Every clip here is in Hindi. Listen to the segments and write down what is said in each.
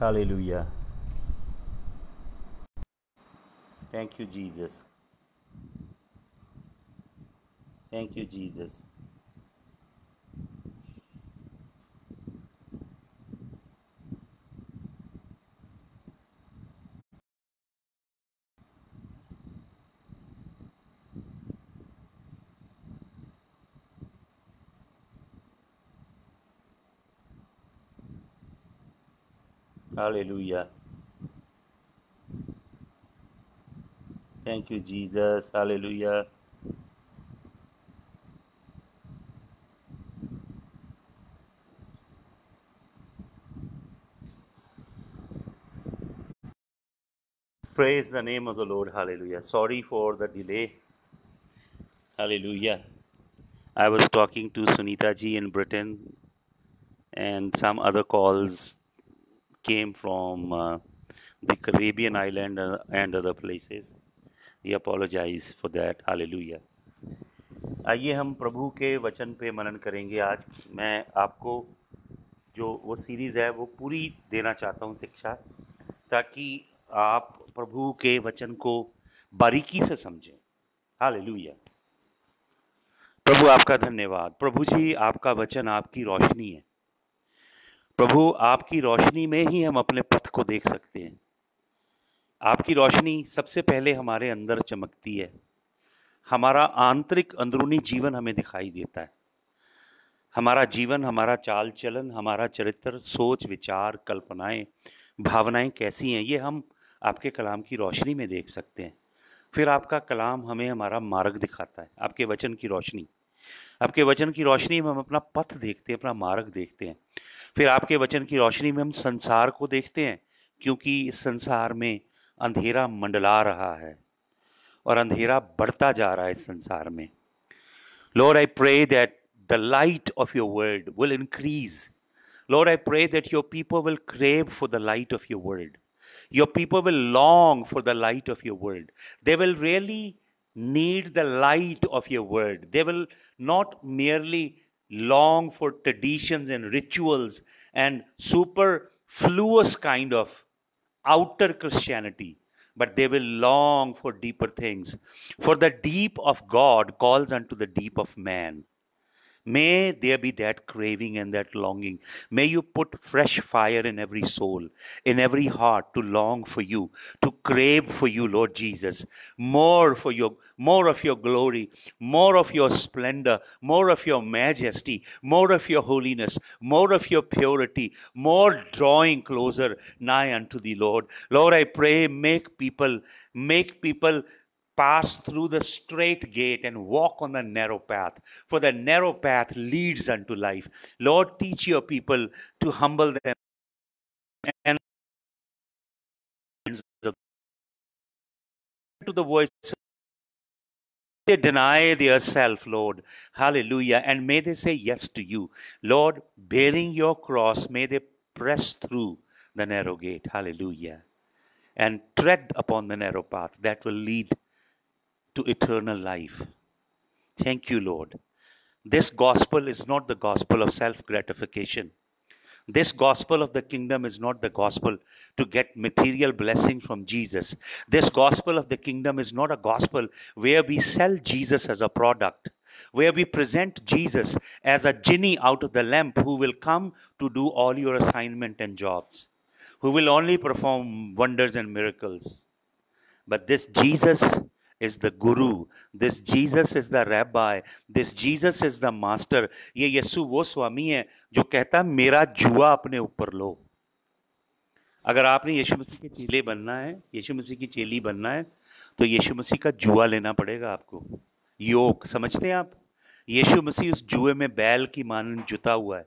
Hallelujah. Thank you, Jesus. Thank you, Jesus. Hallelujah. Thank you, Jesus. Hallelujah. Praise the name of the Lord. Hallelujah. Sorry for the delay. Hallelujah. I was talking to Sunita ji in Britain and some other calls came from uh, the Caribbean island and other places. We apologize for that. Hallelujah. आइए हम प्रभु के वचन पे मनन करेंगे आज मैं आपको जो वो सीरीज़ है वो पूरी देना चाहता हूँ शिक्षा ताकि आप प्रभु के वचन को बारीकी से समझें हालेलुया प्रभु आपका धन्यवाद प्रभु जी आपका वचन आपकी रोशनी है प्रभु आपकी रोशनी में ही हम अपने पथ को देख सकते हैं आपकी रोशनी सबसे पहले हमारे अंदर चमकती है हमारा आंतरिक अंदरूनी जीवन हमें दिखाई देता है हमारा जीवन हमारा चाल चलन हमारा चरित्र सोच विचार कल्पनाएं भावनाएं कैसी हैं ये हम आपके कलाम की रोशनी में देख सकते हैं फिर आपका कलाम हमें हमारा मार्ग दिखाता है आपके वचन की रोशनी आपके वचन की रोशनी में हम अपना पथ देखते हैं अपना मार्ग देखते हैं फिर आपके वचन की रोशनी में हम संसार को देखते हैं क्योंकि इस संसार में अंधेरा मंडला रहा है और अंधेरा बढ़ता जा रहा है इस संसार में Lord I pray that the light of your world will increase Lord I pray that your people will crave for the light of your world your people will long for the light of your world they will really need the light of your world they will not merely long for traditions and rituals and superfluous kind of outer Christianity, but they will long for deeper things. For the deep of God calls unto the deep of man. May there be that craving and that longing. May you put fresh fire in every soul, in every heart to long for you, to crave for you, Lord Jesus. More for your more of your glory, more of your splendor, more of your majesty, more of your holiness, more of your purity, more drawing closer nigh unto thee, Lord. Lord, I pray, make people, make people Pass through the straight gate and walk on the narrow path, for the narrow path leads unto life. Lord, teach your people to humble them and to the voice they deny their self, Lord. Hallelujah. And may they say yes to you. Lord, bearing your cross, may they press through the narrow gate. Hallelujah. And tread upon the narrow path that will lead to eternal life. Thank you, Lord. This gospel is not the gospel of self gratification. This gospel of the kingdom is not the gospel to get material blessing from Jesus. This gospel of the kingdom is not a gospel where we sell Jesus as a product, where we present Jesus as a genie out of the lamp who will come to do all your assignment and jobs, who will only perform wonders and miracles. But this Jesus is the guru this Jesus is the rabbi this Jesus is the master ये यस्सु वो स्वामी है जो कहता है मेरा जुआ अपने ऊपर लो अगर आपने यीशु मसीह के चेले बनना है यीशु मसीह की चेली बनना है तो यीशु मसीह का जुआ लेना पड़ेगा आपको योग समझते हैं आप यीशु मसीह उस जुए में बैल की मान जुता हुआ है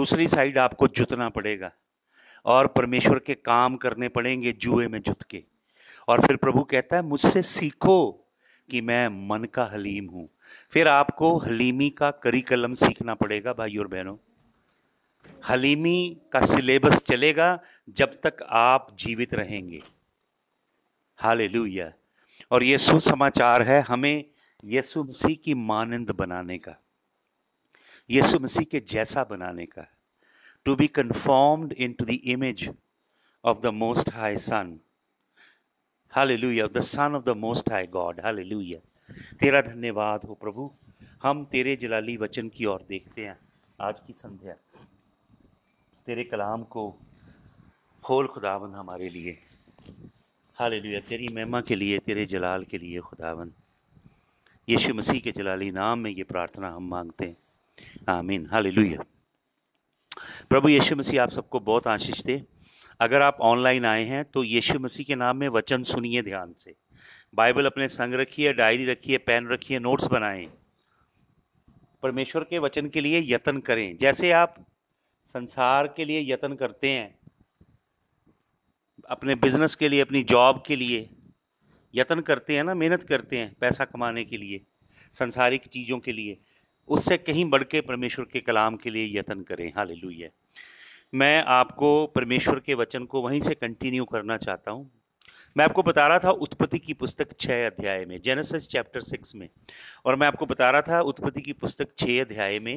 दूसरी साइड आपको जुतना पड़ेगा और परमेश्वर के काम करने पड़ेंगे जुए में जुत के और फिर प्रभु कहता है मुझसे सीखो कि मैं मन का हलीम हूं फिर आपको हलीमी का करिकलम सीखना पड़ेगा भाई और बहनों हलीमी का सिलेबस चलेगा जब तक आप जीवित रहेंगे हाले और ये सुसमाचार है हमें यीशु मसीह की मानंद बनाने का यीशु मसीह के जैसा बनाने का to be conformed into to the image of the most high son hallelujah the son of the most high God hallelujah तेरा धन्यवाद हो प्रभु हम तेरे जलाली वचन की ओर देखते हैं आज की संध्या तेरे कलाम को खोल खुदावन हमारे लिए हालेलुया तेरी महिमा के लिए तेरे जलाल के लिए खुदावन यीशु मसीह के जलाली नाम में ये प्रार्थना हम मांगते हैं आमीन हालेलुया प्रभु यीशु मसीह आप सबको बहुत आशीष दे अगर आप ऑनलाइन आए हैं तो यीशु मसीह के नाम में वचन सुनिए ध्यान से बाइबल अपने संग रखिए डायरी रखिए पेन रखिए नोट्स बनाएं परमेश्वर के वचन के लिए यत्न करें जैसे आप संसार के लिए यत्न करते हैं अपने बिजनेस के लिए अपनी जॉब के लिए यत्न करते हैं ना मेहनत करते हैं पैसा कमाने के लिए संसारिक चीज़ों के लिए उससे कहीं बढ़ के परमेश्वर के कलाम के लिए यत्न करें हालेलुया मैं आपको परमेश्वर के वचन को वहीं से कंटिन्यू करना चाहता हूँ मैं आपको बता रहा था उत्पत्ति की पुस्तक छः अध्याय में जेनेसिस चैप्टर सिक्स में और मैं आपको बता रहा था उत्पत्ति की पुस्तक छः अध्याय में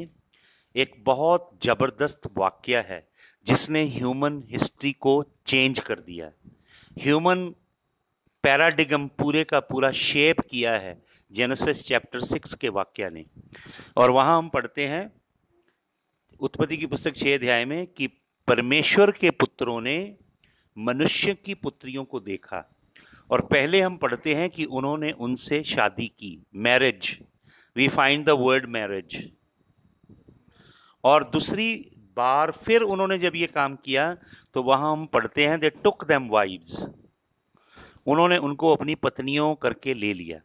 एक बहुत ज़बरदस्त वाक्य है जिसने ह्यूमन हिस्ट्री को चेंज कर दिया ह्यूमन पैराडिगम पूरे का पूरा शेप किया है जेनेसिस चैप्टर सिक्स के वाक्य ने और वहाँ हम पढ़ते हैं उत्पत्ति की पुस्तक छः अध्याय में कि परमेश्वर के पुत्रों ने मनुष्य की पुत्रियों को देखा और पहले हम पढ़ते हैं कि उन्होंने उनसे शादी की marriage we find the word marriage और दूसरी बार फिर उन्होंने जब ये काम किया तो वहाँ हम पढ़ते हैं दे टुक दैम वाइव्स उन्होंने उनको अपनी पत्नियों करके ले लिया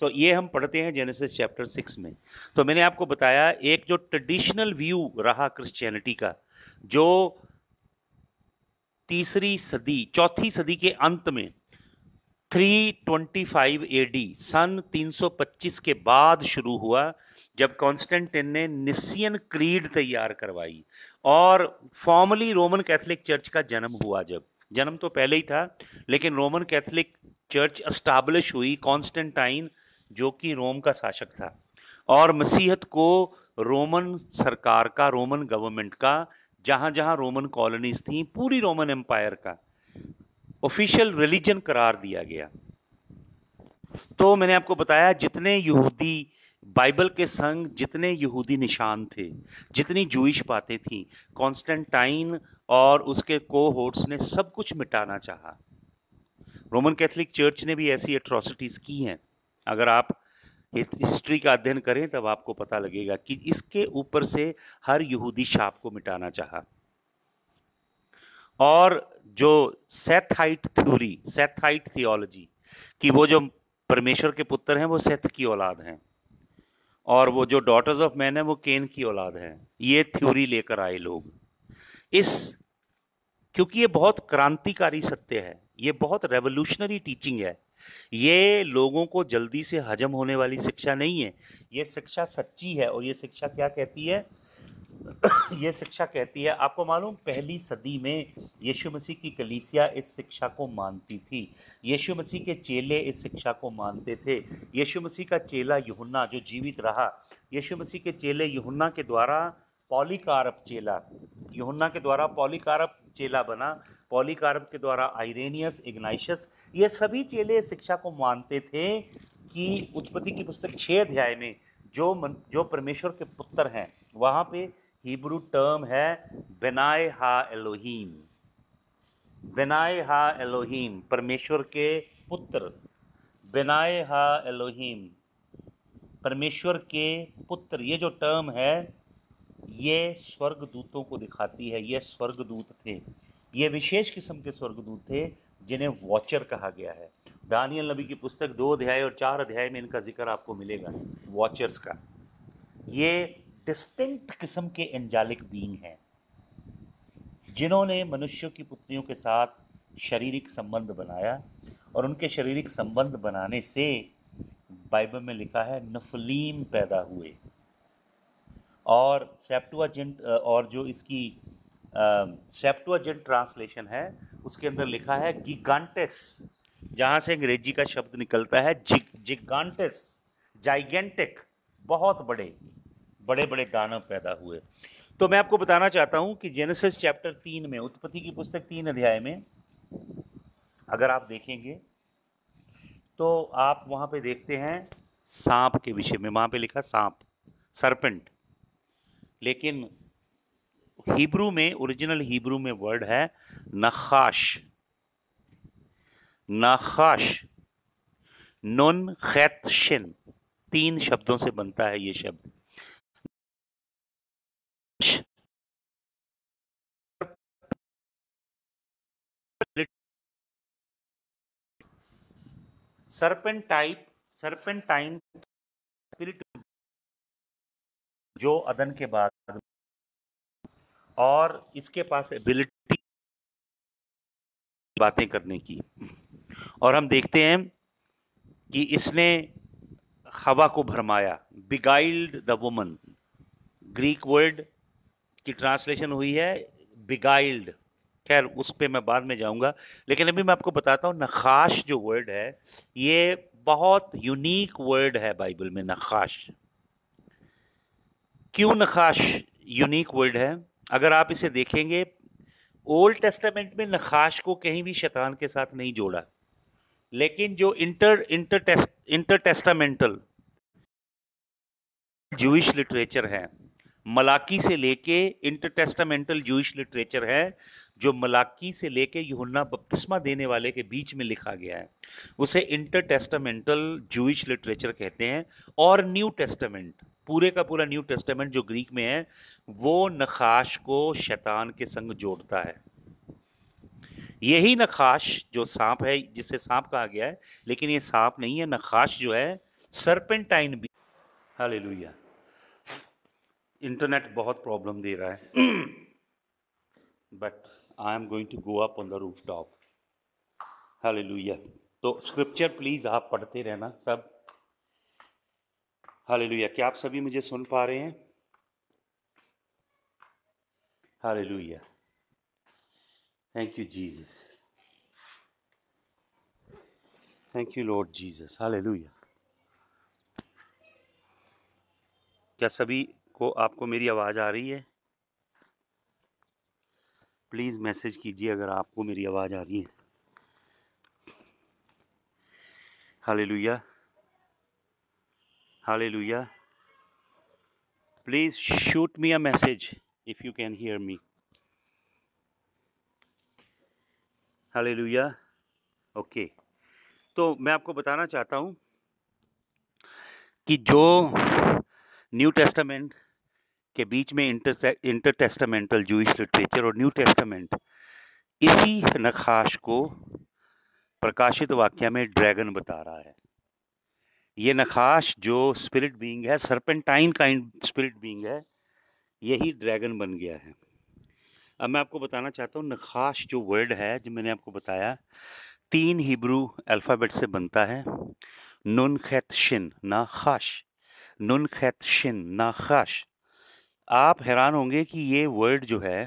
तो so, ये हम पढ़ते हैं जेनेसिस चैप्टर सिक्स में तो मैंने आपको बताया एक जो ट्रेडिशनल व्यू रहा क्रिश्चियनिटी का जो तीसरी सदी चौथी सदी के अंत में 325 एडी सन 325 के बाद शुरू हुआ जब कॉन्स्टेंटिन ने निसियन क्रीड तैयार करवाई और फॉर्मली रोमन कैथोलिक चर्च का जन्म हुआ जब जन्म तो पहले ही था लेकिन रोमन कैथोलिक चर्च अस्टाब्लिश हुई कॉन्स्टेंटाइन जो कि रोम का शासक था और मसीहत को रोमन सरकार का रोमन गवर्नमेंट का जहाँ जहाँ रोमन कॉलोनीज थी पूरी रोमन एम्पायर का ऑफिशियल रिलीजन करार दिया गया तो मैंने आपको बताया जितने यहूदी बाइबल के संग जितने यहूदी निशान थे जितनी जूश बातें थीं कॉन्स्टेंटाइन और उसके कोहोर्ट्स ने सब कुछ मिटाना चाहा रोमन कैथोलिक चर्च ने भी ऐसी एट्रोसिटीज़ की हैं अगर आप हिस्ट्री का अध्ययन करें तब आपको पता लगेगा कि इसके ऊपर से हर यहूदी शाप को मिटाना चाहा और जो सेथाइट थ्योरी सेथाइट थियोलॉजी कि वो जो परमेश्वर के पुत्र हैं वो सेथ की औलाद हैं और वो जो डॉटर्स ऑफ मैन है वो केन की औलाद हैं ये थ्योरी लेकर आए लोग इस क्योंकि ये बहुत क्रांतिकारी सत्य है ये बहुत रेवोल्यूशनरी टीचिंग है ये लोगों को जल्दी से हजम होने वाली शिक्षा नहीं है ये शिक्षा सच्ची है और ये शिक्षा क्या कहती है ये शिक्षा कहती है आपको मालूम पहली सदी में यीशु मसीह की कलीसिया इस शिक्षा को मानती थी यीशु मसीह के चेले इस शिक्षा को मानते थे यीशु मसीह का चेला यहुन्ना जो जीवित रहा यीशु मसीह के चेले यहुन्ना के द्वारा पॉलीकारप चेला यहुन्ना के द्वारा पॉलीकारप चेला बना पॉलीकारप के द्वारा आइरेनियस इग्नाइशस ये सभी चेले शिक्षा को मानते थे कि उत्पत्ति की पुस्तक छः अध्याय में जो मन जो परमेश्वर के पुत्र हैं वहाँ पे हिब्रू टर्म है बेनाय हा एलोहीम बेनाय हा एलोहीम परमेश्वर के पुत्र बेनाय हा एलोहीम परमेश्वर के पुत्र ये जो टर्म है ये स्वर्गदूतों को दिखाती है ये स्वर्गदूत थे ये विशेष किस्म के स्वर्गदूत थे जिन्हें वॉचर कहा गया है दानियल नबी की पुस्तक दो अध्याय और चार अध्याय में इनका जिक्र आपको मिलेगा वॉचर्स का ये डिस्टिंक्ट किस्म के एंजालिक बींग हैं जिन्होंने मनुष्यों की पुत्रियों के साथ शारीरिक संबंध बनाया और उनके शारीरिक संबंध बनाने से बाइबल में लिखा है नफलीम पैदा हुए और सेप्टुआजेंट और जो इसकी सेप्टुआजेंट ट्रांसलेशन है उसके अंदर लिखा है गिगांटेस जहाँ से अंग्रेजी का शब्द निकलता है जिग जिगांटेस जाइगेंटिक बहुत बड़े बड़े बड़े दानव पैदा हुए तो मैं आपको बताना चाहता हूँ कि जेनेसिस चैप्टर तीन में उत्पत्ति की पुस्तक तीन अध्याय में अगर आप देखेंगे तो आप वहाँ पे देखते हैं सांप के विषय में वहाँ पे लिखा सांप सरपेंट लेकिन हिब्रू में ओरिजिनल हिब्रू में वर्ड है नखाश नखाश नोन खैत शिन तीन शब्दों से बनता है ये शब्द सरपेंटाइप सरपेंटाइन जो अदन के बाद और इसके पास एबिलिटी बातें करने की और हम देखते हैं कि इसने हवा को भरमाया beguiled the woman Greek word की ट्रांसलेशन हुई है बिगाइल्ड खैर उस पर मैं बाद में जाऊंगा लेकिन अभी मैं आपको बताता हूँ नखाश जो वर्ड है ये बहुत यूनिक वर्ड है बाइबल में नखाश क्यों नखाश यूनिक वर्ड है अगर आप इसे देखेंगे ओल्ड टेस्टामेंट में नखाश को कहीं भी शैतान के साथ नहीं जोड़ा लेकिन जो inter inter test intertestamental Jewish literature है मलाकी से लेके इंटर टेस्टामेंटल जूश लिटरेचर है जो मलाकी से लेके युना बपतिस्मा देने वाले के बीच में लिखा गया है उसे इंटर टेस्टामेंटल जूश लिटरेचर कहते हैं और न्यू टेस्टामेंट पूरे का पूरा न्यू टेस्टामेंट जो ग्रीक में है वो नखाश को शैतान के संग जोड़ता है यही नखाश जो सांप है जिसे सांप कहा गया है लेकिन ये सांप नहीं है नखाश जो है सरपेंटाइन भी हाल इंटरनेट बहुत प्रॉब्लम दे रहा है but I am going to go up on the rooftop हाल तो स्क्रिप्चर प्लीज़ आप पढ़ते रहना सब हाले क्या आप सभी मुझे सुन पा रहे हैं हाले thank you Jesus thank you Lord Jesus हाले क्या सभी को आपको मेरी आवाज़ आ रही है प्लीज़ मैसेज कीजिए अगर आपको मेरी आवाज़ आ रही है hallelujah Hallelujah. Please shoot me a message if you can hear me. Hallelujah. Okay okay. तो मैं आपको बताना चाहता हूँ कि जो न्यू टेस्टामेंट के बीच में inter intertestamental Jewish literature और न्यू टेस्टामेंट इसी नखाश को प्रकाशित वाक्य में ड्रैगन बता रहा है ये नखाश जो स्पिरिट बीइंग है सरपेंटाइन काइंड स्पिरिट बीइंग है यही ड्रैगन बन गया है अब मैं आपको बताना चाहता हूँ नखाश जो वर्ड है जो मैंने आपको बताया तीन हिब्रू अल्फ़ाबेट से बनता है नुन खैत शिन ना खाश नुन खैत शिन ना खाश आप हैरान होंगे कि ये वर्ड जो है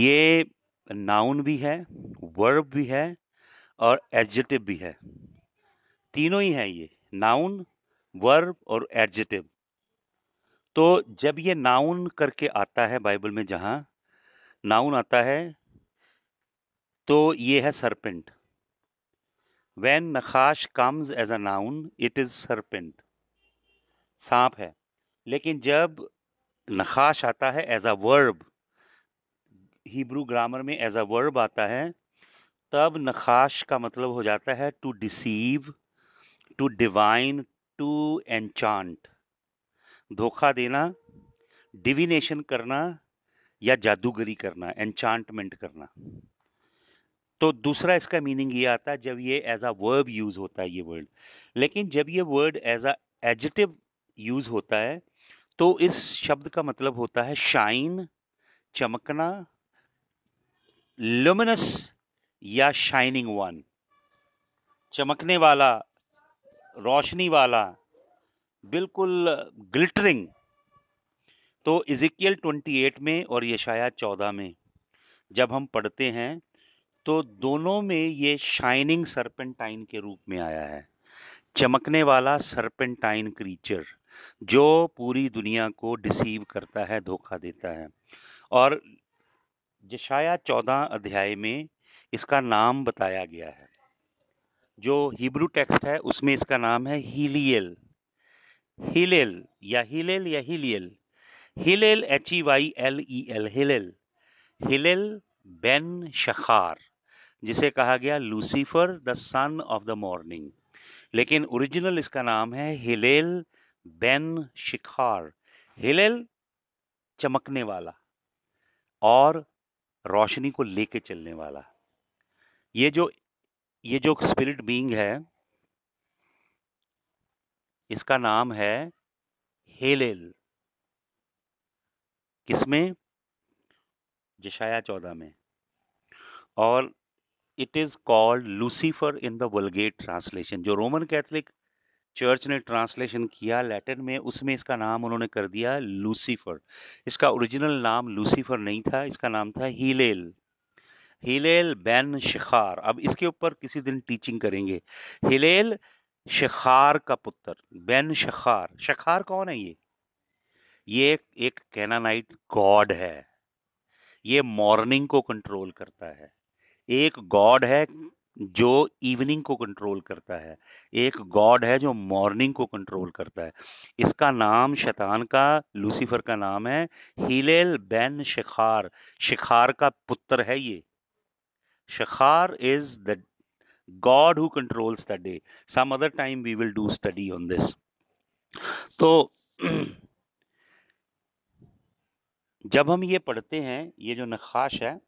ये नाउन भी है वर्ब भी है और एजटिव भी है तीनों ही हैं ये नाउन वर्ब और एडजेटिव तो जब ये नाउन करके आता है बाइबल में जहाँ नाउन आता है तो ये है सरपेंट वैन नखाश comes as a noun it is serpent सांप है लेकिन जब नखाश आता है as a verb Hebrew grammar में एज अ वर्ब आता है तब नखाश का मतलब हो जाता है to deceive to divine to enchant धोखा देना डिविनेशन करना या जादूगरी करना एनचांटमेंट करना तो दूसरा इसका मीनिंग ये आता है जब ये एज अ वर्ब यूज़ होता है ये वर्ड लेकिन जब ये word as a adjective use होता है तो इस शब्द का मतलब होता है शाइन चमकना लुमिनस या शाइनिंग वन चमकने वाला रोशनी वाला बिल्कुल ग्लिटरिंग तो इजिकियल 28 में और यशाया 14 में जब हम पढ़ते हैं तो दोनों में ये शाइनिंग सरपेंटाइन के रूप में आया है चमकने वाला सरपेंटाइन क्रीचर जो पूरी दुनिया को डिसीव करता है धोखा देता है और जशाया चौदह अध्याय में इसका नाम बताया गया है जो हिब्रू टेक्स्ट है उसमें इसका नाम है हीलियल हिलेल या हिलेल या Heylel Helel H E e Y L e E L Helel Helel ben Shachar जिसे कहा गया Lucifer the son of the morning लेकिन ओरिजिनल इसका नाम है हिलेल बेन शिखार हिलेल चमकने वाला और रोशनी को लेके चलने वाला ये जो ये जो स्पिरिट बीइंग है इसका नाम है हेलेल किसमें जशाया चौदह में और it is called Lucifer in the Vulgate translation जो रोमन कैथलिक चर्च ने ट्रांसलेशन किया लैटिन में उसमें इसका नाम उन्होंने कर दिया लूसीफर इसका ओरिजिनल नाम लूसीफर नहीं था इसका नाम था हीलेल हिलेल बैन शिखार अब इसके ऊपर किसी दिन टीचिंग करेंगे हिलेल शिखार का पुत्र बैन शखार शखार कौन है ये ये एक कैनानाइट गॉड है ये मॉर्निंग को कंट्रोल करता है एक गॉड है जो इवनिंग को कंट्रोल करता है एक गॉड है जो मॉर्निंग को कंट्रोल करता है इसका नाम शैतान का लूसीफर का नाम है हिलेल बैन शिखार शिखार का पुत्र है ये Shakhar is the God who controls the day. Some other time we will do study on this. तो जब हम ये पढ़ते हैं ये जो नखाश है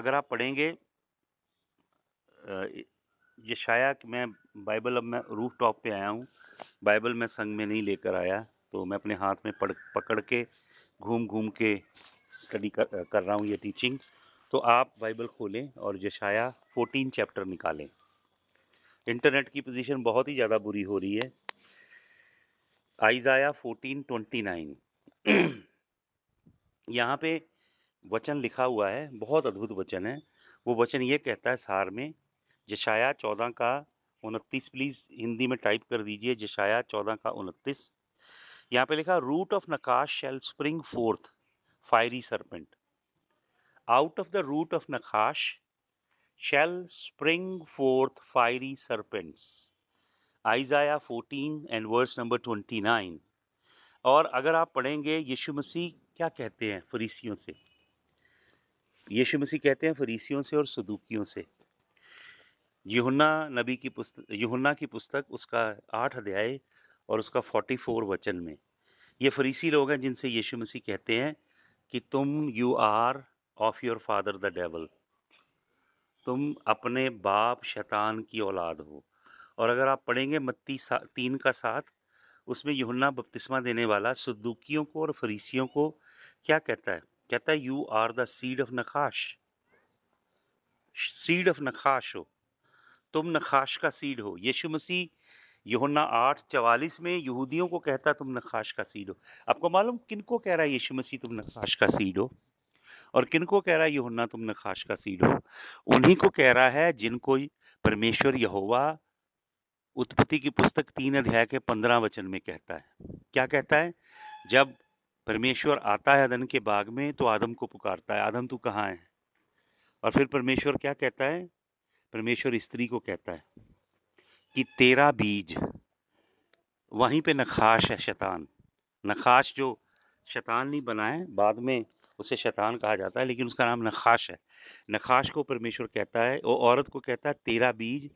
अगर आप पढ़ेंगे ये शायद मैं बाइबल अब मैं रूफ टॉप पे आया हूँ बाइबल मैं संग में नहीं लेकर आया तो मैं अपने हाथ में पढ़ पकड़ के घूम घूम के स्टडी कर, कर रहा हूँ ये टीचिंग तो आप बाइबल खोलें और जशाया 14 चैप्टर निकालें इंटरनेट की पोजीशन बहुत ही ज़्यादा बुरी हो रही है आइजाया 14:29 यहाँ पे वचन लिखा हुआ है बहुत अद्भुत वचन है वो वचन ये कहता है सार में जशाया चौदह का उनतीस प्लीज़ हिंदी में टाइप कर दीजिए जशाया चौदह का उनतीस यहाँ पे लिखा रूट ऑफ नकाश shall spring forth fiery serpent out of the root of नकाश shall spring forth fiery serpents Isaiah 14 and verse number 29 और अगर आप पढ़ेंगे यीशु मसीह क्या कहते हैं फरीसियों से यीशु मसीह कहते हैं फरीसियों से और सदूकियों से यहुन्ना नबी की पुस्तक यहुन्ना की पुस्तक उसका आठ अध्याय और उसका 44 वचन में ये फरीसी लोग हैं जिनसे यीशु मसीह कहते हैं कि तुम you are of your father the devil तुम अपने बाप शैतान की औलाद हो और अगर आप पढ़ेंगे मत्ती सा, तीन का साथ उसमें यहुन्ना बपतिस्मा देने वाला सुदुकियों को और फरीसियों को क्या कहता है कहता है you are the seed of नखाश सीड ऑफ नखाश हो तुम नखाश का सीड हो यीशु मसीह यहुन्ना आठ चवालीस में यहूदियों को कहता तुम नखाश का सीडो आपको मालूम किन को कह रहा है यीशु मसीह तुम नखाश का सीडो और किन को कह रहा है यहुन्ना तुम नखाश का सीडो उन्हीं को कह रहा है जिनको परमेश्वर यहोवा उत्पत्ति की पुस्तक तीन अध्याय के पंद्रह वचन में कहता है क्या कहता है जब परमेश्वर आता है अदन के बाग में तो आदम को पुकारता है आदम तू कहाँ है और फिर परमेश्वर क्या कहता है परमेश्वर स्त्री को कहता है कि तेरा बीज वहीं पे नखाश है शैतान नखाश जो शैतान नहीं बनाए बाद में उसे शैतान कहा जाता है लेकिन उसका नाम नखाश है नखाश को परमेश्वर कहता है वो औरत को कहता है तेरा बीज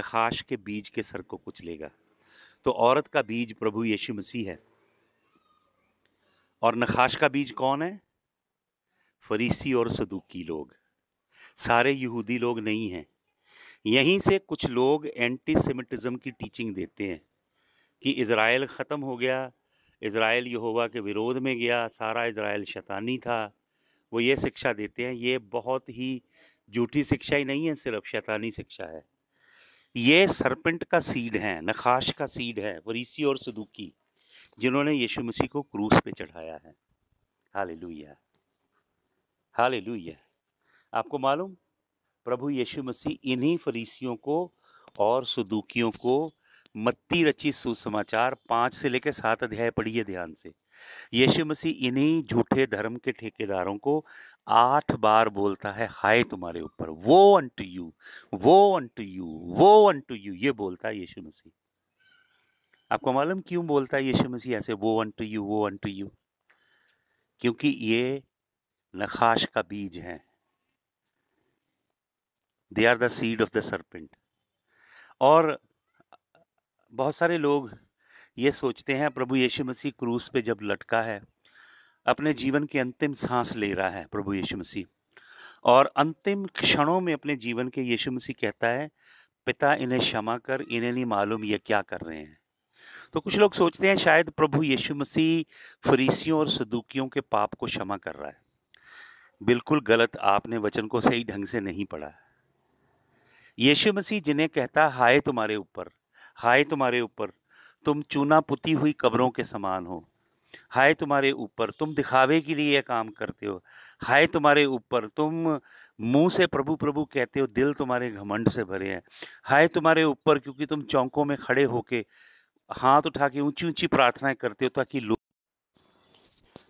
नखाश के बीज के सर को कुचलेगा तो औरत का बीज प्रभु यीशु मसीह है और नखाश का बीज कौन है फरीसी और सदूकी लोग सारे यहूदी लोग नहीं हैं यहीं से कुछ लोग एंटी सेमिटिज़म की टीचिंग देते हैं कि इसराइल ख़त्म हो गया इसराइल यहोवा के विरोध में गया सारा इसराइल शैतानी था वो ये शिक्षा देते हैं ये बहुत ही झूठी शिक्षा ही नहीं है सिर्फ शैतानी शिक्षा है ये सरपेंट का सीड है नखाश का सीड है वरीसी और सदुकी जिन्होंने यीशु मसीह को क्रूस पे चढ़ाया है हाल लुया आपको मालूम प्रभु यीशु मसीह इन्हीं फरीसियों को और सुदुकियों को मत्ती रची सुसमाचार पाँच से लेकर सात अध्याय पढ़िए ध्यान से यीशु मसीह इन्हीं झूठे धर्म के ठेकेदारों को आठ बार बोलता है हाय तुम्हारे ऊपर woe to you woe to you woe to you ये बोलता है यीशु मसीह आपको मालूम क्यों बोलता है यीशु मसीह ऐसे woe to you woe to you क्योंकि ये नखाश का बीज है they are the seed of the serpent और बहुत सारे लोग ये सोचते हैं प्रभु यीशु मसीह क्रूस पे जब लटका है अपने जीवन के अंतिम सांस ले रहा है प्रभु यीशु मसीह और अंतिम क्षणों में अपने जीवन के यीशु मसीह कहता है पिता इन्हें क्षमा कर इन्हें नहीं मालूम ये क्या कर रहे हैं तो कुछ लोग सोचते हैं शायद प्रभु यीशु मसीह फरीसियों और सदुकियों के पाप को क्षमा कर रहा है बिल्कुल गलत आपने वचन को सही ढंग से नहीं पढ़ा है यीशु मसीह जिन्हें कहता हाय तुम्हारे ऊपर हाय तुम्हारे ऊपर तुम चूना पुती हुई कब्रों के समान हो हाय तुम्हारे ऊपर तुम दिखावे के लिए यह काम करते हो हाय तुम्हारे ऊपर तुम मुंह से प्रभु प्रभु कहते हो दिल तुम्हारे घमंड से भरे हैं हाय तुम्हारे ऊपर क्योंकि तुम चौंकों में खड़े होके हाथ उठा के ऊंची ऊंची प्रार्थनाएं करते हो ताकि लोग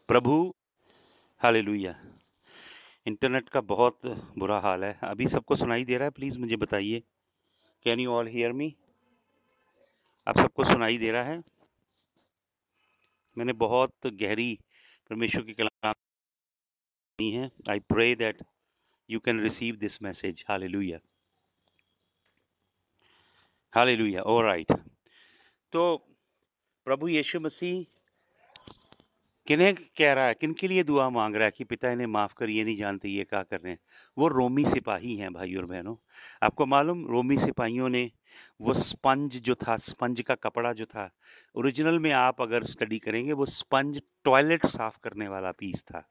प्रभु हालेलुया इंटरनेट का बहुत बुरा हाल है अभी सबको सुनाई दे रहा है प्लीज़ मुझे बताइए can you all hear me आप सबको सुनाई दे रहा है मैंने बहुत गहरी परमेश्वर की कलाम दी है I pray that you can receive this message hallelujah hallelujah right तो प्रभु यीशु मसीह किन्हें कह रहा है किन के लिए दुआ मांग रहा है कि पिता इन्हें माफ़ कर ये नहीं जानते ये क्या कर रहे हैं वो रोमी सिपाही हैं भाई और बहनों आपको मालूम रोमी सिपाहियों ने वो स्पंज जो था स्पंज का कपड़ा जो था ओरिजिनल में आप अगर स्टडी करेंगे वो स्पंज टॉयलेट साफ़ करने वाला पीस था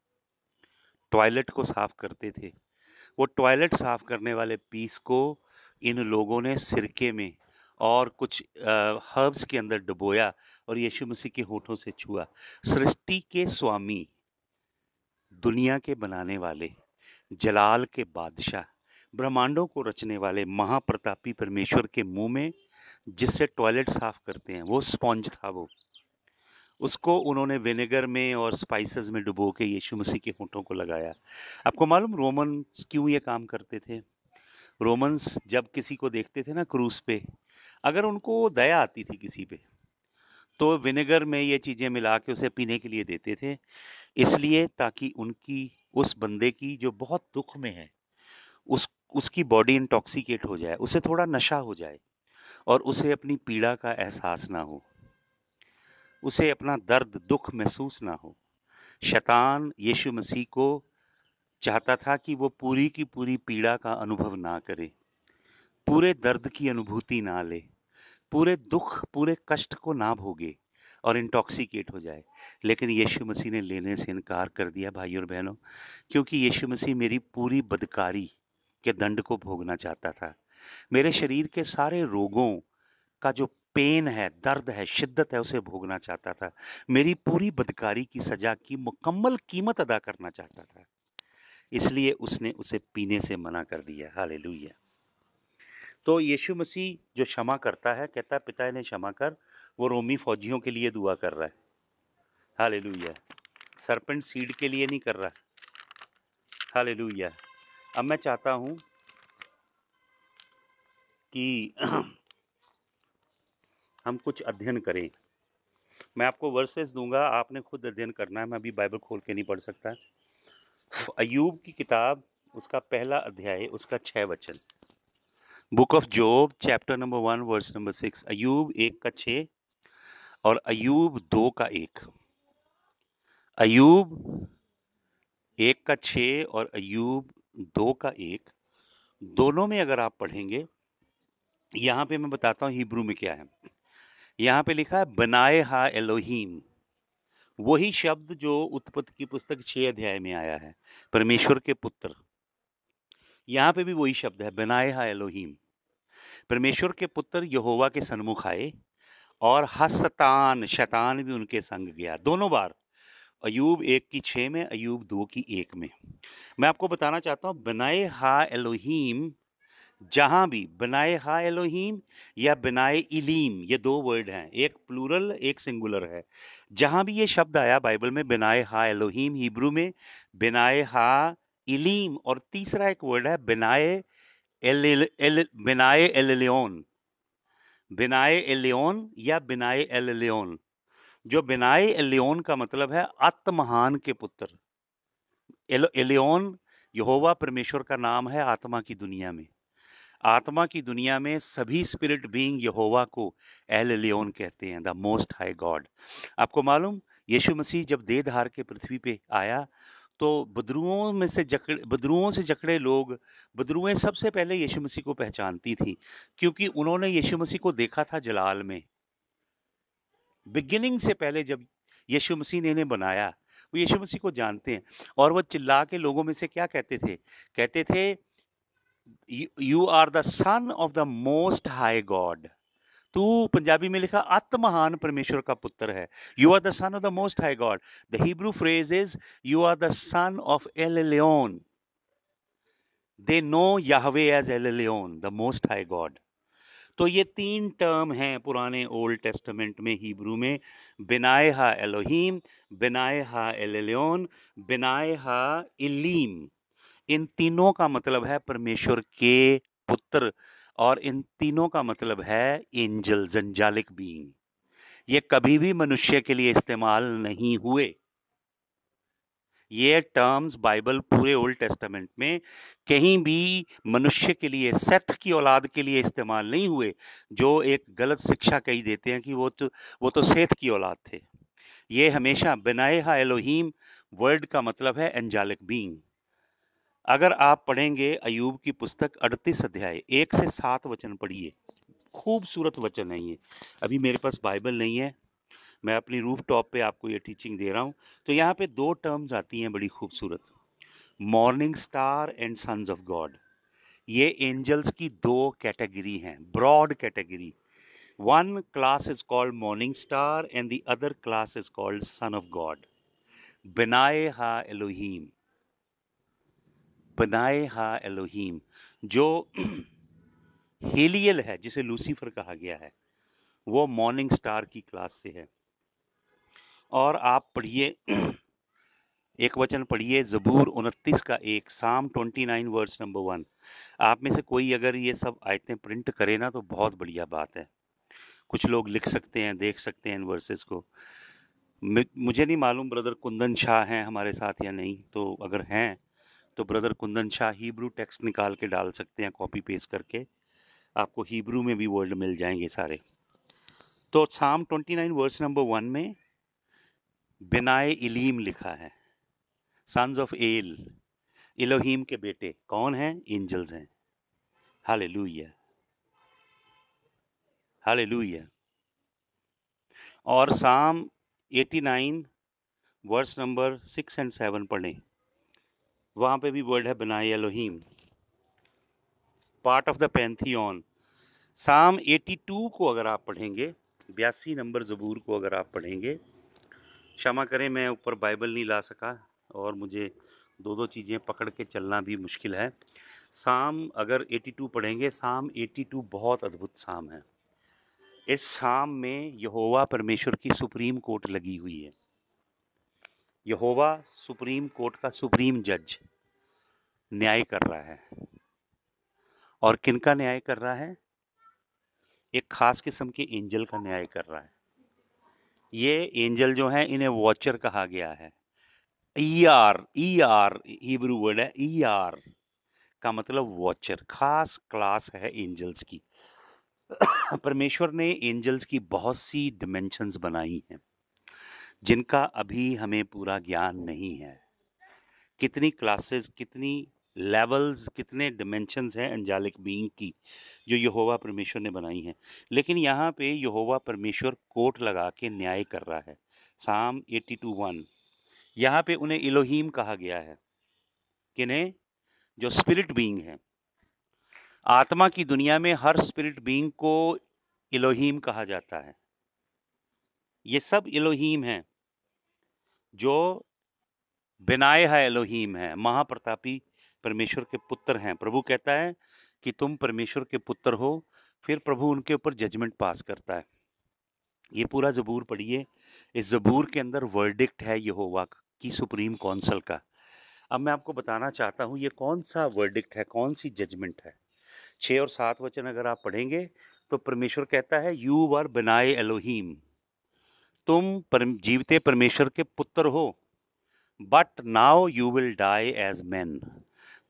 टॉयलेट को साफ़ करते थे वो टॉयलेट साफ़ करने वाले पीस को इन लोगों ने सिरके में और कुछ हर्ब्स के अंदर डुबोया और यीशु मसीह के होठों से छुआ सृष्टि के स्वामी दुनिया के बनाने वाले जलाल के बादशाह ब्रह्मांडों को रचने वाले महाप्रतापी परमेश्वर के मुंह में जिससे टॉयलेट साफ करते हैं वो स्पॉन्ज था वो उसको उन्होंने विनेगर में और स्पाइसेस में डुबो के यीशु मसीह के होठों को लगाया आपको मालूम रोमन क्यों ये काम करते थे रोमन्स जब किसी को देखते थे ना क्रूज पे अगर उनको दया आती थी किसी पे तो विनेगर में ये चीज़ें मिला के उसे पीने के लिए देते थे इसलिए ताकि उनकी उस बंदे की जो बहुत दुख में है उस उसकी बॉडी इंटॉक्सिकेट हो जाए उसे थोड़ा नशा हो जाए और उसे अपनी पीड़ा का एहसास ना हो उसे अपना दर्द दुख महसूस ना हो शैतान यीशु मसीह को चाहता था कि वो पूरी की पूरी पीड़ा का अनुभव ना करे पूरे दर्द की अनुभूति ना ले पूरे दुख पूरे कष्ट को ना भोगे और इंटॉक्सिकेट हो जाए लेकिन यीशु मसीह ने लेने से इनकार कर दिया भाई और बहनों क्योंकि यीशु मसीह मेरी पूरी बदकारी के दंड को भोगना चाहता था मेरे शरीर के सारे रोगों का जो पेन है दर्द है शिद्दत है उसे भोगना चाहता था मेरी पूरी बदकारी की सजा की मुकम्मल कीमत अदा करना चाहता था इसलिए उसने उसे पीने से मना कर दिया हालेलुया तो यीशु मसीह जो क्षमा करता है कहता है पिता इन्हें क्षमा कर वो रोमी फौजियों के लिए दुआ कर रहा है हाल लुया सरपंच सीड के लिए नहीं कर रहा हाल लुया अब मैं चाहता हूँ कि हम कुछ अध्ययन करें मैं आपको वर्सेस दूंगा आपने खुद अध्ययन करना है मैं अभी बाइबल खोल के नहीं पढ़ सकता अयूब की किताब उसका पहला अध्याय उसका छः वचन book of Job chapter number one verse number six अयूब एक का छ और अयूब दो का एक अयूब एक का छ और अयूब दो का एक दोनों में अगर आप पढ़ेंगे यहाँ पे मैं बताता हूँ हिब्रू में क्या है यहाँ पे लिखा है बनाए हा एलोहीम वही शब्द जो उत्पत्ति की पुस्तक छः अध्याय में आया है परमेश्वर के पुत्र यहाँ पे भी वही शब्द है हा एलोहीम परमेश्वर के पुत्र यहोवा के सन्मुख आए और हसतान शतान भी उनके संग गया दोनों बार अयूब एक की छः में अयूब दो की एक में मैं आपको बताना चाहता हूँ बनाए हा एलोहीम जहाँ भी बनाए हा एलोहीम या बनाए इलीम ये दो वर्ड हैं एक प्लूरल एक सिंगुलर है जहाँ भी ये शब्द आया बाइबल में बनाए हा एलोहीम हिब्रू में बनाए हा इलीम और तीसरा एक वर्ड है बिनाए एल एल बिनाए एलियन बिनाए एलियन या बिनाए एलियन जो बिनाए एलियन का मतलब है आत्महान के पुत्र एल, एलियोन यहोवा परमेश्वर का नाम है आत्मा की दुनिया में आत्मा की दुनिया में सभी स्पिरिट बीइंग यहोवा को एल लियोन कहते हैं द मोस्ट हाई गॉड आपको मालूम यीशु मसीह जब देह के पृथ्वी पे आया तो बदरुओं में से जकड़ बदरुओं से जकड़े लोग बदरुएं सबसे पहले यीशु मसीह को पहचानती थी क्योंकि उन्होंने यीशु मसीह को देखा था जलाल में बिगिनिंग से पहले जब यीशु मसीह ने इन्हें बनाया वो यीशु मसीह को जानते हैं और वो चिल्ला के लोगों में से क्या कहते थे कहते थे you are the son of the most high God तू पंजाबी में लिखा आत्महान परमेश्वर का पुत्र है you are the son of the most high God the Hebrew phrase is you are the son of El Elyon they know Yahweh as El Elyon the most high God तो ये तीन टर्म हैं पुराने ओल्ड टेस्टमेंट में हिब्रू में बिनाए हा एलोहीम बिनाए हा एलियोन बिनाए हा इलीम इन तीनों का मतलब है परमेश्वर के पुत्र और इन तीनों का मतलब है एंजल जंजालिक बीइंग ये कभी भी मनुष्य के लिए इस्तेमाल नहीं हुए ये टर्म्स बाइबल पूरे ओल्ड टेस्टामेंट में कहीं भी मनुष्य के लिए सेथ की औलाद के लिए इस्तेमाल नहीं हुए जो एक गलत शिक्षा कही देते हैं कि वो तो वो तो सेथ की औलाद थे ये हमेशा बिनाए हा एलोहीम वर्ड का मतलब है एंजालिक बींग अगर आप पढ़ेंगे अयूब की पुस्तक अड़तीस अध्याय एक से सात वचन पढ़िए खूबसूरत वचन है ये अभी मेरे पास बाइबल नहीं है मैं अपनी रूफ टॉप पर आपको ये टीचिंग दे रहा हूँ तो यहाँ पे दो टर्म्स आती हैं बड़ी खूबसूरत morning star and sons of God ये एंजल्स की दो कैटेगरी हैं broad category one class is called morning star and the other class is called son of God बनाए हा एलोहीम बनाए हा एलोहीम जो हेलियल है जिसे लूसीफर कहा गया है वो मॉर्निंग स्टार की क्लास से है और आप पढ़िए एक वचन पढ़िए ज़बूर उनतीस का एक psalm twenty nine verse number one आप में से कोई अगर ये सब आयतें प्रिंट करे ना तो बहुत बढ़िया बात है कुछ लोग लिख सकते हैं देख सकते हैं इन वर्सेस को मुझे नहीं मालूम ब्रदर कुंदन शाह हैं हमारे साथ या नहीं तो अगर हैं तो brother Kundan Shah Hebrew text निकाल के डाल सकते हैं कॉपी पेस्ट करके आपको हीब्रू में भी वर्ड मिल जाएंगे सारे तो साम 29 वर्स नंबर वन में बिनाए इलीम लिखा है सन्स ऑफ एल इलोहीम के बेटे कौन हैं एंजल्स हैं हाले लुइया हाले लुइया और psalm 89 verse number six and seven पढ़ें वहाँ पे भी वर्ड है बनाए एलोहीम part of the pantheon psalm 82 को अगर आप पढ़ेंगे बयासी नंबर ज़बूर को अगर आप पढ़ेंगे क्षमा करें मैं ऊपर बाइबल नहीं ला सका और मुझे दो दो चीज़ें पकड़ के चलना भी मुश्किल है साम अगर 82 पढ़ेंगे साम 82 बहुत अद्भुत साम है इस साम में यहोवा परमेश्वर की सुप्रीम कोर्ट लगी हुई है यहोवा सुप्रीम कोर्ट का सुप्रीम जज न्याय कर रहा है और किनका न्याय कर रहा है एक खास किस्म के एंजल का न्याय कर रहा है ये एंजल जो है इन्हें वॉचर कहा गया है E R E R Hebrew word है ई e आर का मतलब वॉचर खास क्लास है एंजल्स की परमेश्वर ने एंजल्स की बहुत सी डिमेंशंस बनाई हैं जिनका अभी हमें पूरा ज्ञान नहीं है कितनी क्लासेस कितनी लेवल्स कितने डिमेंशंस हैं अंजालिक बींग की जो यहोवा परमेश्वर ने बनाई हैं लेकिन यहाँ पे यहोवा परमेश्वर कोट लगा के न्याय कर रहा है साम एटी टू वन यहाँ पर उन्हें इलोहीम कहा गया है किन्हें जो स्पिरिट बींग हैं आत्मा की दुनिया में हर स्पिरिट बींग को इलोहीम कहा जाता है ये सब इलोहीम हैं जो बिनाय है एलोहीम है महाप्रतापी परमेश्वर के पुत्र हैं प्रभु कहता है कि तुम परमेश्वर के पुत्र हो फिर प्रभु उनके ऊपर जजमेंट पास करता है ये पूरा ज़बूर पढ़िए इस ज़बूर के अंदर वर्डिक्ट है यहोवा की सुप्रीम कौंसल का अब मैं आपको बताना चाहता हूँ ये कौन सा वर्डिक्ट है कौन सी जजमेंट है छः और सात वचन अगर आप पढ़ेंगे तो परमेश्वर कहता है यू आर बिनाए एलोहीम तुम पर, जीवते परमेश्वर के पुत्र हो but now you will die as man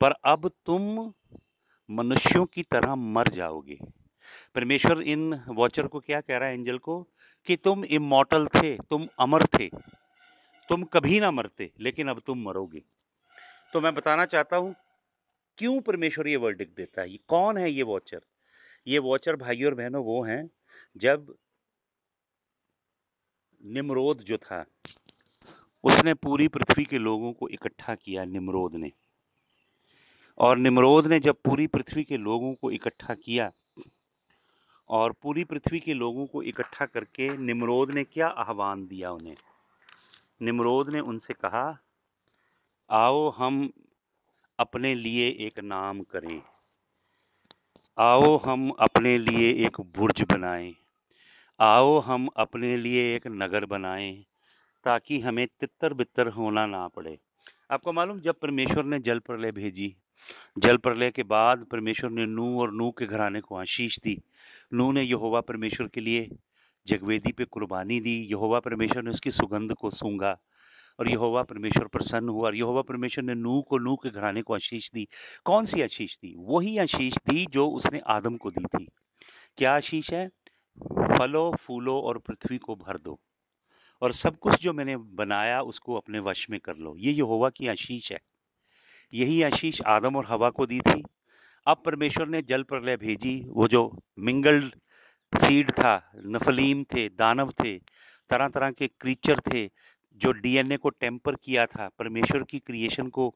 पर अब तुम मनुष्यों की तरह मर जाओगे परमेश्वर इन वॉचर को क्या कह रहा है एंजल को कि तुम इमोटल थे तुम अमर थे तुम कभी ना मरते लेकिन अब तुम मरोगे तो मैं बताना चाहता हूँ क्यों परमेश्वर ये वर्डिक देता है ये कौन है ये वॉचर ये वॉचर भाइयों और बहनों वो हैं जब निमरोद जो था उसने पूरी पृथ्वी के लोगों को इकट्ठा किया निमरोद ने और निमरोद ने जब पूरी पृथ्वी के लोगों को इकट्ठा किया और पूरी पृथ्वी के लोगों को इकट्ठा करके निमरोद ने क्या आह्वान दिया उन्हें निमरोद ने उनसे कहा आओ हम अपने लिए एक नाम करें आओ हम अपने लिए एक बुर्ज बनाएं आओ हम अपने लिए एक नगर बनाएं ताकि हमें तितर बितर होना ना पड़े आपको मालूम जब परमेश्वर ने जल प्रलय भेजी जल प्रलय के बाद परमेश्वर ने नू और नू के घराने को आशीष दी नू ने यहोवा परमेश्वर के लिए जगवेदी पे कुर्बानी दी यहोवा परमेश्वर ने उसकी सुगंध को सूंघा और यहोवा परमेश्वर प्रसन्न हुआ और यहोवा परमेश्वर ने नू को नू के घराने को आशीष दी कौन सी आशीष दी वही आशीष दी जो उसने आदम को दी थी क्या आशीष है फलों फूलों और पृथ्वी को भर दो और सब कुछ जो मैंने बनाया उसको अपने वश में कर लो ये यहोवा की आशीष है यही आशीष आदम और हवा को दी थी अब परमेश्वर ने जल प्रलय भेजी वो जो मिंगल्ड सीड था नफलीम थे दानव थे तरह तरह के क्रीचर थे जो डीएनए को टेम्पर किया था परमेश्वर की क्रिएशन को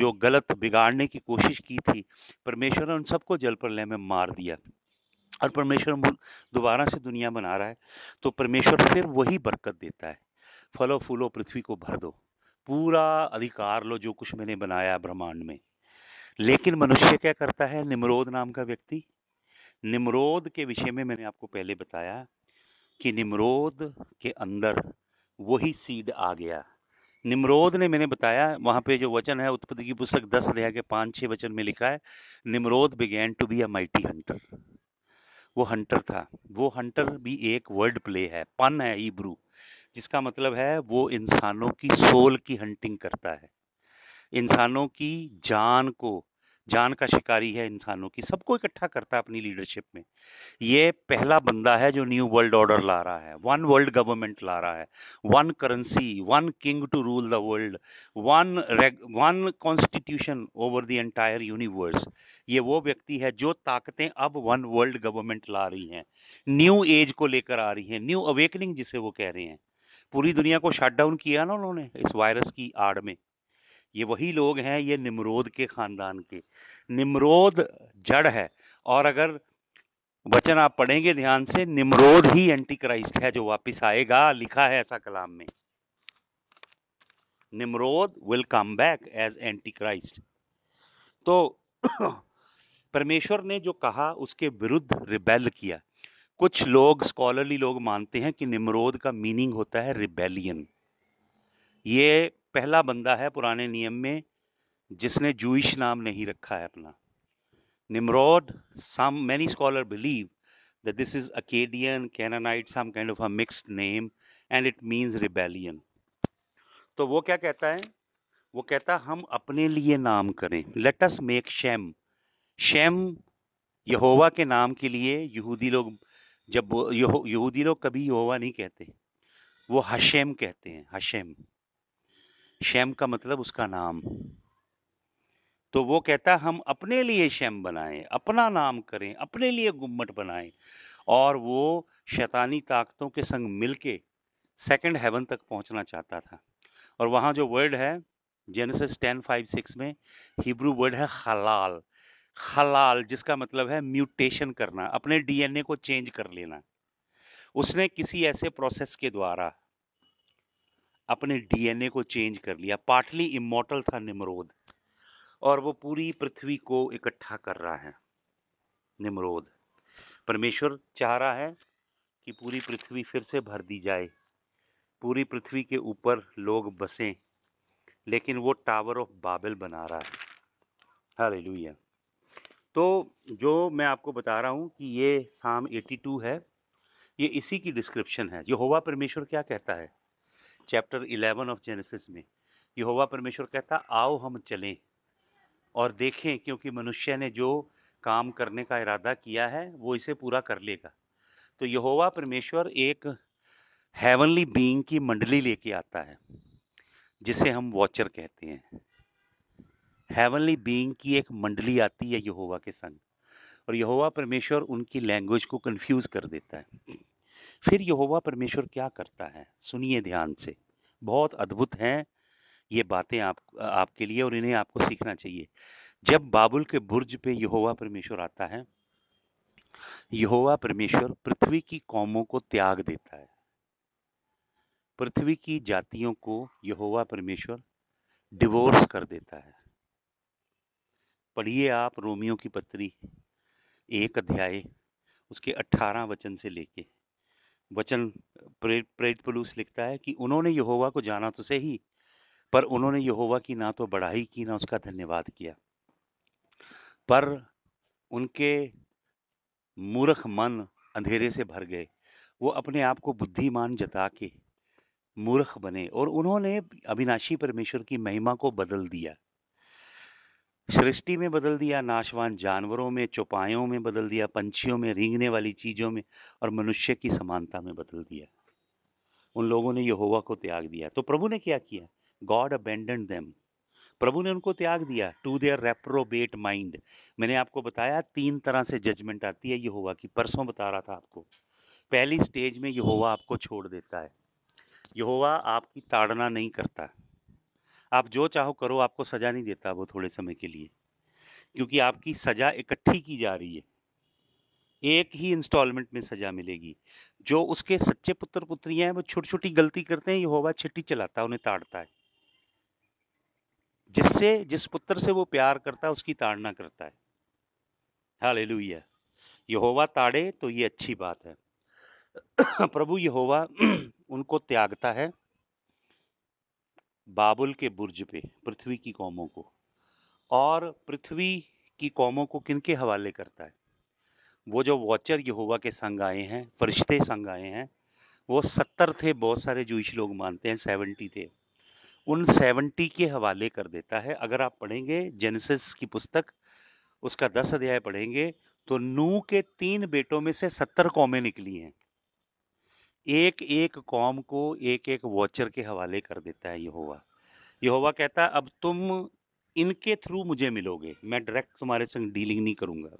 जो गलत बिगाड़ने की कोशिश की थी परमेश्वर ने उन सबको जल प्रलय में मार दिया और परमेश्वर दोबारा से दुनिया बना रहा है तो परमेश्वर फिर वही बरकत देता है फलो फूलो पृथ्वी को भर दो पूरा अधिकार लो जो कुछ मैंने बनाया ब्रह्मांड में लेकिन मनुष्य क्या करता है निमरोद नाम का व्यक्ति निमरोध के विषय में मैंने आपको पहले बताया कि निमरोद के अंदर वही सीड आ गया निमरोध ने मैंने बताया वहाँ पे जो वचन है उत्पत्ति की पुस्तक दस अध्याय के पाँच छः वचन में लिखा है Nimrod began to be a mighty hunter वो हंटर था वो हंटर भी एक वर्ड प्ले है पन है ईब्रू जिसका मतलब है वो इंसानों की सोल की हंटिंग करता है इंसानों की जान को जान का शिकारी है इंसानों की सबको इकट्ठा करता है अपनी लीडरशिप में ये पहला बंदा है जो न्यू वर्ल्ड ऑर्डर ला रहा है वन वर्ल्ड गवर्नमेंट ला रहा है one currency one king to rule the world one one constitution over the entire universe ये वो व्यक्ति है जो ताकतें अब वन वर्ल्ड गवर्नमेंट ला रही हैं न्यू एज को लेकर आ रही हैं न्यू अवेकनिंग जिसे वो कह रहे हैं पूरी दुनिया को शट डाउन किया ना उन्होंने इस वायरस की आड़ में ये वही लोग हैं ये निमरोद के ख़ानदान के निमरोद जड़ है और अगर वचन आप पढ़ेंगे ध्यान से निमरोद ही एंटी क्राइस्ट है जो वापस आएगा लिखा है ऐसा कलाम में Nimrod will come back as antichrist तो परमेश्वर ने जो कहा उसके विरुद्ध रिबेल किया कुछ लोग स्कॉलरली लोग मानते हैं कि निमरोद का मीनिंग होता है रिबेलियन ये पहला बंदा है पुराने नियम में जिसने जूश नाम नहीं रखा है अपना Nimrod some many scholar believe that this is Akkadian Canaanite some kind of a mixed name and it means rebellion तो वो क्या कहता है वो कहता हम अपने लिए नाम करें लेट अस मेक शैम शैम यहोवा के नाम के लिए यहूदी लोग जब यहूदी लोग कभी यहोवा नहीं कहते वो हशेम कहते हैं हशेम शैम का मतलब उसका नाम तो वो कहता हम अपने लिए शैम बनाएं अपना नाम करें अपने लिए गुम्मट बनाएं और वो शैतानी ताकतों के संग मिलके सेकंड हेवन तक पहुंचना चाहता था और वहाँ जो वर्ड है जेनेसिस टेन फाइव सिक्स में हिब्रू वर्ड है खलाल खलाल जिसका मतलब है म्यूटेशन करना अपने डीएनए को चेंज कर लेना उसने किसी ऐसे प्रोसेस के द्वारा अपने डीएनए को चेंज कर लिया पार्टली इमोटल था निमरोद और वो पूरी पृथ्वी को इकट्ठा कर रहा है निमरोद परमेश्वर चाह रहा है कि पूरी पृथ्वी फिर से भर दी जाए पूरी पृथ्वी के ऊपर लोग बसें लेकिन वो टावर ऑफ बाबिल बना रहा है हालेलुया तो जो मैं आपको बता रहा हूँ कि ये साम 82 है ये इसी की डिस्क्रिप्शन है यहोवा परमेश्वर क्या कहता है चैप्टर 11 ऑफ जेनेसिस में यहोवा परमेश्वर कहता आओ हम चलें और देखें क्योंकि मनुष्य ने जो काम करने का इरादा किया है वो इसे पूरा कर लेगा तो यहोवा परमेश्वर एक हेवनली बीइंग की मंडली लेके आता है जिसे हम वॉचर कहते हैं हेवनली बीइंग की एक मंडली आती है यहोवा के संग और यहोवा परमेश्वर उनकी लैंग्वेज को कंफ्यूज कर देता है फिर यहोवा परमेश्वर क्या करता है सुनिए ध्यान से बहुत अद्भुत हैं ये बातें आप आपके लिए और इन्हें आपको सीखना चाहिए जब बाबुल के बुर्ज पे यहोवा परमेश्वर आता है यहोवा परमेश्वर पृथ्वी की कौमों को त्याग देता है पृथ्वी की जातियों को यहोवा परमेश्वर डिवोर्स कर देता है पढ़िए आप रोमियो की पत्री एक अध्याय उसके अट्ठारह वचन से लेके वचन प्रेरित पुलूस लिखता है कि उन्होंने यहोवा को जाना तो सही पर उन्होंने यहोवा की ना तो बढ़ाई की ना उसका धन्यवाद किया पर उनके मूर्ख मन अंधेरे से भर गए वो अपने आप को बुद्धिमान जता के मूर्ख बने और उन्होंने अविनाशी परमेश्वर की महिमा को बदल दिया सृष्टि में बदल दिया नाशवान जानवरों में चौपायों में बदल दिया पंछियों में रींगने वाली चीज़ों में और मनुष्य की समानता में बदल दिया उन लोगों ने यहोवा को त्याग दिया तो प्रभु ने क्या किया गॉड अबेंडन देम प्रभु ने उनको त्याग दिया टू देयर रेप्रोबेट माइंड मैंने आपको बताया तीन तरह से जजमेंट आती है यहोवा की परसों बता रहा था आपको पहली स्टेज में यहोवा आपको छोड़ देता है यहोवा आपकी ताड़ना नहीं करता आप जो चाहो करो आपको सज़ा नहीं देता वो थोड़े समय के लिए क्योंकि आपकी सज़ा इकट्ठी की जा रही है एक ही इंस्टॉलमेंट में सज़ा मिलेगी जो उसके सच्चे पुत्र पुत्रियां हैं वो छोटी छोटी गलती करते हैं ये होवा छिट्टी चलाता है उन्हें ताड़ता है जिससे जिस पुत्र से वो प्यार करता है उसकी ताड़ना करता है हाले लुया यहोवा ताड़े तो ये अच्छी बात है प्रभु यहोवा उनको त्यागता है बाबुल के बुर्ज पे पृथ्वी की कौमों को और पृथ्वी की कौमों को किन के हवाले करता है वो जो वॉचर यहोवा के संग आए हैं फरिश्ते संग आए हैं वो सत्तर थे बहुत सारे जूश लोग मानते हैं सेवेंटी थे उन सेवेंटी के हवाले कर देता है अगर आप पढ़ेंगे जेनेसिस की पुस्तक उसका दस अध्याय पढ़ेंगे तो नू के तीन बेटों में से सत्तर कौमें निकली हैं एक एक कौम को एक एक वॉचर के हवाले कर देता है यहोवा यहोवा कहता अब तुम इनके थ्रू मुझे मिलोगे मैं डायरेक्ट तुम्हारे संग डीलिंग नहीं करूँगा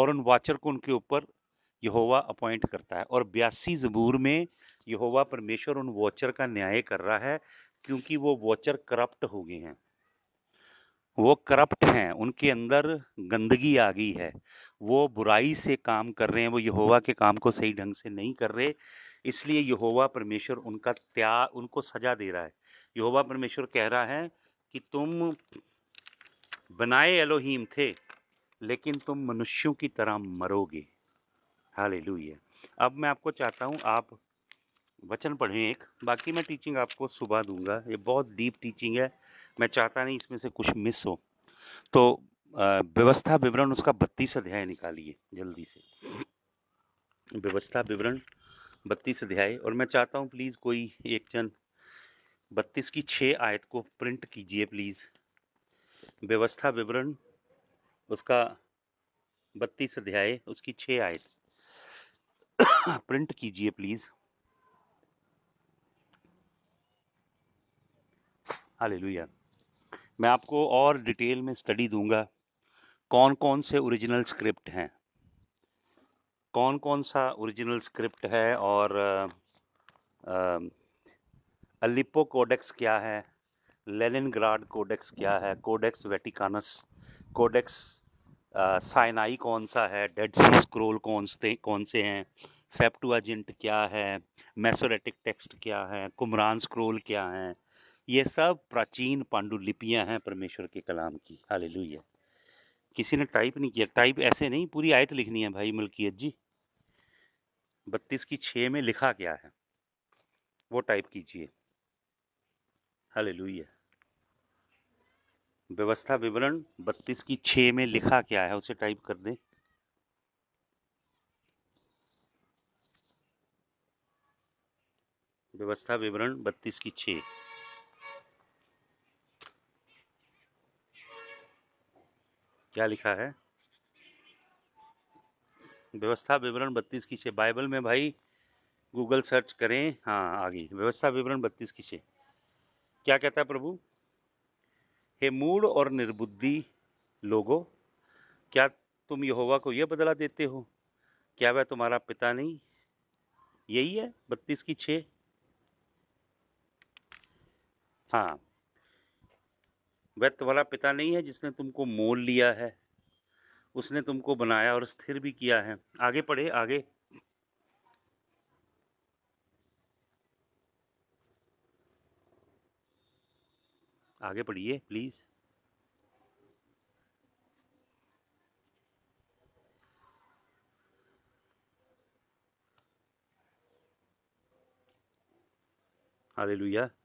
और उन वॉचर को उनके ऊपर यहोवा अपॉइंट करता है और बयासी ज़बूर में यहोवा परमेश्वर उन वॉचर का न्याय कर रहा है क्योंकि वो वॉचर करप्ट हो गए हैं वो करप्ट हैं उनके अंदर गंदगी आ गई है वो बुराई से काम कर रहे हैं वो यहोवा के काम को सही ढंग से नहीं कर रहे इसलिए यहोवा परमेश्वर उनका त्याग उनको सजा दे रहा है यहोवा परमेश्वर कह रहा है कि तुम बनाए एलोहीम थे लेकिन तुम मनुष्यों की तरह मरोगे हाल अब मैं आपको चाहता हूँ आप वचन पढ़ें एक बाकी मैं टीचिंग आपको सुबह दूंगा ये बहुत डीप टीचिंग है मैं चाहता नहीं इसमें से कुछ मिस हो तो व्यवस्था विवरण उसका बत्तीस अध्याय निकालिए जल्दी से व्यवस्था विवरण बत्तीस अध्याय और मैं चाहता हूँ प्लीज़ कोई एक जन बत्तीस की छः आयत को प्रिंट कीजिए प्लीज़ व्यवस्था विवरण उसका बत्तीस अध्याय उसकी छः आयत प्रिंट कीजिए प्लीज़ हालेलुया मैं आपको और डिटेल में स्टडी दूंगा कौन कौन से ओरिजिनल स्क्रिप्ट हैं कौन कौन सा ओरिजिनल स्क्रिप्ट है और अलिपो कोडेक्स क्या है ग्राड कोडेक्स क्या है कोडेक्स वेटिकानस कोडेक्स साइनाई कौन सा है डेड सी स्क्रोल कौन से कौन से हैं सेप्टुआजेंट क्या है मैसोरेटिक टेक्स्ट क्या है कुमरान स्क्रोल क्या हैं ये सब प्राचीन पांडुलिपियां हैं परमेश्वर के कलाम की हालेलुया किसी ने टाइप नहीं किया टाइप ऐसे नहीं पूरी आयत लिखनी है भाई मलकियत जी बत्तीस की छः में लिखा क्या है वो टाइप कीजिए हालेलुया व्यवस्था विवरण बत्तीस की छः में लिखा क्या है उसे टाइप कर दें व्यवस्था विवरण बत्तीस की छः क्या लिखा है व्यवस्था विवरण बत्तीस की छः बाइबल में भाई गूगल सर्च करें हाँ आ गई व्यवस्था विवरण बत्तीस की छः क्या कहता है प्रभु हे मूड और निर्बुद्धि लोगों क्या तुम यहोवा को यह बदला देते हो क्या वह तुम्हारा पिता नहीं यही है बत्तीस की छः हाँ व्यक्त वाला पिता नहीं है जिसने तुमको मोल लिया है उसने तुमको बनाया और स्थिर भी किया है आगे पढ़े आगे आगे पढ़िए प्लीज़ हालेलुया